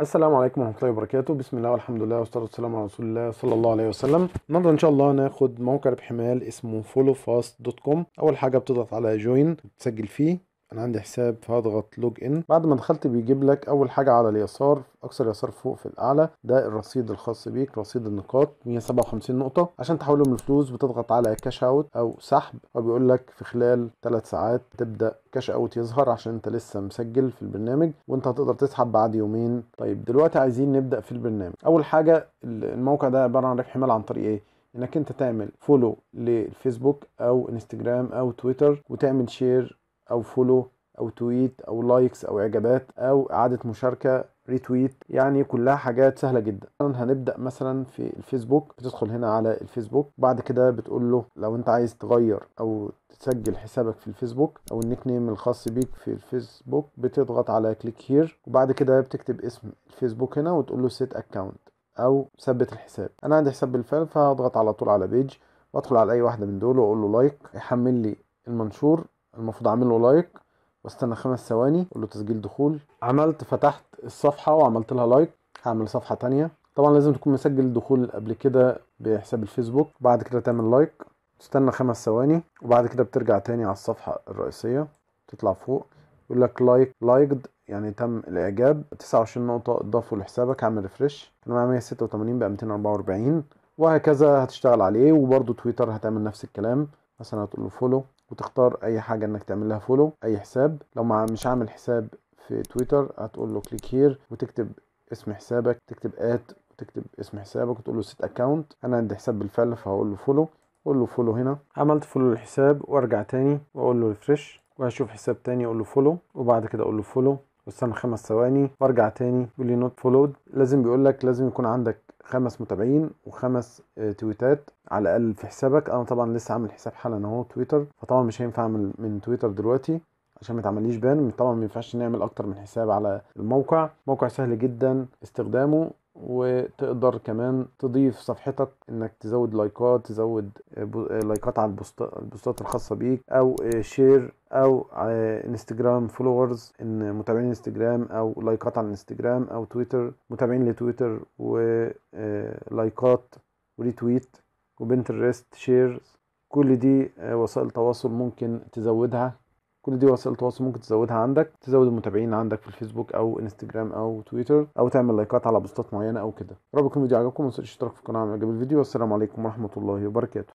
السلام عليكم ورحمة الله وبركاته بسم الله والحمد لله والصلاة والسلام على رسول الله صلى الله عليه وسلم النهاردة إن شاء الله هناخد موقع ربح مال اسمه followfast.com أول حاجة بتضغط على جوين تسجل فيه انا عندي حساب فهضغط لوج ان بعد ما دخلت بيجيب لك اول حاجه على اليسار اكثر يسار فوق في الاعلى ده الرصيد الخاص بيك رصيد النقاط 157 نقطه عشان تحولهم لفلوس بتضغط على كاش اوت او سحب وبيقول لك في خلال 3 ساعات تبدا كاش اوت يظهر عشان انت لسه مسجل في البرنامج وانت هتقدر تسحب بعد يومين طيب دلوقتي عايزين نبدا في البرنامج اول حاجه الموقع ده عباره عن ربح مال عن طريق ايه انك انت تعمل فولو للفيسبوك او انستجرام او تويتر وتعمل شير او فولو او تويت او لايكس او اعجابات او اعاده مشاركه ريتويت يعني كلها حاجات سهله جدا هنبدا مثلا في الفيسبوك بتدخل هنا على الفيسبوك بعد كده بتقول له لو انت عايز تغير او تسجل حسابك في الفيسبوك او النيك نيم الخاص بيك في الفيسبوك بتضغط على كليك هير وبعد كده بتكتب اسم الفيسبوك هنا وتقول له سيت اكونت او ثبت الحساب انا عندي حساب بالفعل فهضغط على طول على بيج وادخل على اي واحده من دول واقول له لايك يحمل لي المنشور المفروض اعمل له لايك واستنى خمس ثواني اقول له تسجيل دخول عملت فتحت الصفحه وعملت لها لايك هعمل صفحه تانية طبعا لازم تكون مسجل دخول قبل كده بحساب الفيسبوك بعد كده تعمل لايك تستنى خمس ثواني وبعد كده بترجع تاني على الصفحه الرئيسيه تطلع فوق يقول لك لايك لايكد يعني تم الاعجاب 29 نقطه اضافوا لحسابك اعمل ريفرش كان معايا 186 بقى 244 وهكذا هتشتغل عليه وبرده تويتر هتعمل نفس الكلام مثلا هتقول له فولو وتختار اي حاجه انك تعمل لها فولو اي حساب لو مش عامل حساب في تويتر هتقول له كليك هير وتكتب اسم حسابك تكتب ات وتكتب اسم حسابك وتقول له سيت اكونت انا عندي حساب بالفعل فهقول له فولو اقول له فولو هنا عملت فولو للحساب وارجع تاني واقول له ريفرش وهشوف حساب تاني اقول له فولو وبعد كده اقول له فولو واستنى خمس ثواني وارجع تاني يقول لي نوت فولود لازم بيقول لك لازم يكون عندك خمس متابعين وخمس آه، تويتات على الاقل في حسابك انا طبعا لسه عامل حساب حالا اهو تويتر فطبعا مش هينفع اعمل من تويتر دلوقتي عشان ما تعمليش بان طبعا ما ينفعش نعمل اكتر من حساب على الموقع موقع سهل جدا استخدامه وتقدر كمان تضيف صفحتك انك تزود لايكات تزود لايكات على البوستات الخاصه بيك او شير او انستجرام آه، فولورز ان متابعين انستجرام او لايكات على الانستجرام او تويتر متابعين لتويتر ولايكات وريتويت وبنترست شيرز كل دي آه، وسائل تواصل ممكن تزودها كل دي وسائل تواصل ممكن تزودها عندك تزود المتابعين عندك في الفيسبوك او انستجرام او تويتر او تعمل لايكات على بوستات معينه او كده رب يكون الفيديو عجبكم ما تنسوش تشترك في القناه على اعجاب الفيديو والسلام عليكم ورحمه الله وبركاته